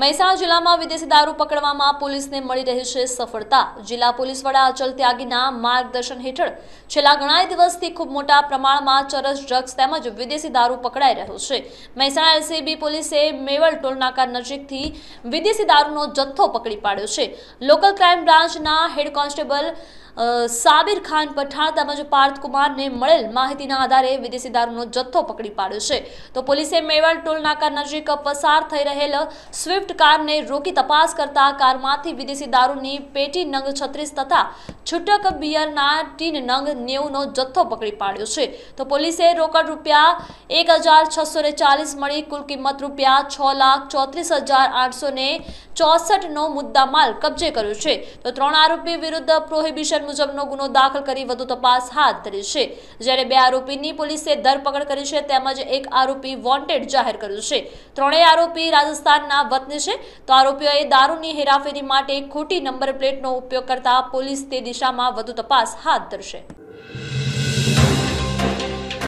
મહેસાણા જિલ્લામાં વિદેશી દારૂ પકડવામાં પોલીસને મળી રહી છે સફળતા જિલ્લા પોલીસ વડા અચલ ત્યાગીના માર્ગદર્શન હેઠળ છેલ્લા ઘણા દિવસથી ખૂબ મોટા પ્રમાણમાં ચરસ ડ્રગ્સ તેમજ વિદેશી દારૂ પકડાઈ રહ્યો છે મહેસાણા એલસીબી પોલીસે મેવલ ટોલનાકા નજીકથી વિદેશી દારૂનો જથ્થો પકડી પાડ્યો છે લોકલ ક્રાઇમ બ્રાન્ચના હેડ કોન્સ્ટેબલ સાબિર ખાન પઠાણ તેમજ પાર્થકુમારને મળેલ માહિતીના આધારે વિદેશી દારૂનો જથ્થો પકડી પાડ્યો છે તો પોલીસે મેવાડ ટોલ નજીક પસાર થઈ રહેલ સ્વિફ્ટ કારને રોકી તપાસ કરતા કારમાંથી વિદેશી દારૂની પેટી નંગ છત્રીસ તથા છૂટક બિયરના ટીન નંગ નેવનો જથ્થો પકડી પાડ્યો છે તો પોલીસે રોકડ રૂપિયા એક હજાર છસો ચાલીસ મળી કુલ કિંમત રૂપિયા છ લાખ ચોત્રીસ હજાર આઠસો ચોસઠનો મુદ્દામાલ કબજે કર્યો છે તો ત્રણ આરોપી વિરુદ્ધ પ્રોહિબિશન મુજબનો ગુનો દાખલ કરી વધુ તપાસ હાથ ધરી છે જ્યારે બે આરોપીની પોલીસે ધરપકડ કરી છે તેમજ એક આરોપી વોન્ટેડ જાહેર કર્યું છે ત્રણેય આરોપી રાજસ્થાનના વતની છે તો આરોપીઓએ દારૂની હેરાફેરી માટે ખોટી નંબર પ્લેટનો ઉપયોગ કરતા પોલીસ તે દિશામાં વધુ તપાસ હાથ ધરશે